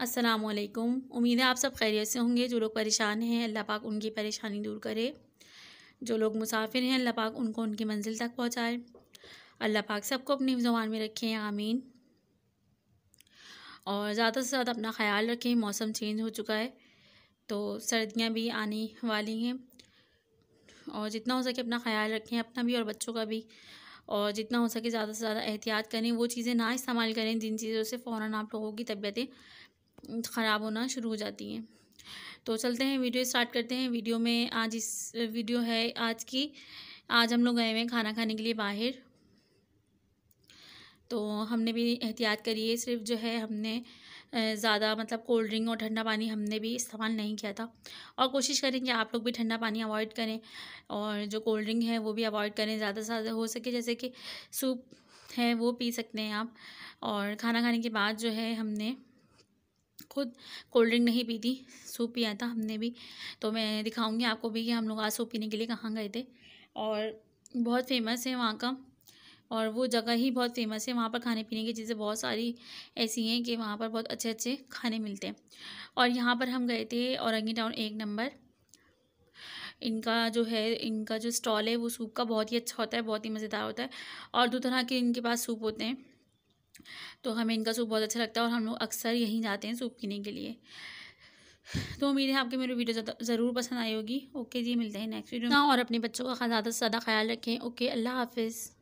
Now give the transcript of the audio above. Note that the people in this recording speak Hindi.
असलकुम उम्मीद है आप सब खैरियत से होंगे जो लोग परेशान हैं अल्लाह पाक उनकी परेशानी दूर करे जो लोग मुसाफिर हैं अल्लाह पाक उनको उनकी मंजिल तक पहुँचाए अल्लाह पाक सबको अपनी जबान में रखें आमीन और ज़्यादा से ज़्यादा अपना ख्याल रखें मौसम चेंज हो चुका है तो सर्दियाँ भी आने वाली हैं और जितना हो सके अपना ख्याल रखें अपना भी और बच्चों का भी और जितना हो सके ज़्यादा से ज़्यादा एहतियात करें वो चीज़ें ना इस्तेमाल करें जिन चीज़ों से फ़ौरन आप लोगों की तबीयतें ख़राब होना शुरू हो जाती हैं तो चलते हैं वीडियो स्टार्ट करते हैं वीडियो में आज इस वीडियो है आज की आज हम लोग गए हुए हैं खाना खाने के लिए बाहर तो हमने भी एहतियात करी है सिर्फ जो है हमने ज़्यादा मतलब कोल्ड ड्रिंक और ठंडा पानी हमने भी इस्तेमाल नहीं किया था और कोशिश करें कि आप लोग भी ठंडा पानी अवॉइड करें और जो कोल्ड ड्रिंक है वो भी अवॉइड करें ज़्यादा से ज़्यादा हो सके जैसे कि सूप है वो पी सकते हैं आप और खाना खाने के बाद जो है हमने खुद कोल्ड ड्रिंक नहीं पी थी सूप पिया था हमने भी तो मैं दिखाऊंगी आपको भी कि हम लोग आज सूप पीने के लिए कहाँ गए थे और बहुत फेमस है वहाँ का और वो जगह ही बहुत फेमस है वहाँ पर खाने पीने की चीज़ें बहुत सारी ऐसी हैं कि वहाँ पर बहुत अच्छे अच्छे खाने मिलते हैं और यहाँ पर हम गए थे औरंगी टाउन एक नंबर इनका जो है इनका जो स्टॉल है वो सूप का बहुत ही अच्छा होता है बहुत ही मज़ेदार होता है और दो तरह के इनके पास सूप होते हैं तो हमें इनका सूप बहुत अच्छा लगता है और हम लोग अक्सर यहीं जाते हैं सूप पीने के लिए तो उम्मीद है आपके मेरी वीडियो ज़रूर पसंद आई होगी ओके जी मिलते हैं नेक्स्ट वीडियो में हाँ, और अपने बच्चों का ज़्यादा से ज़्यादा ख्याल रखें ओके अल्लाह हाफिज़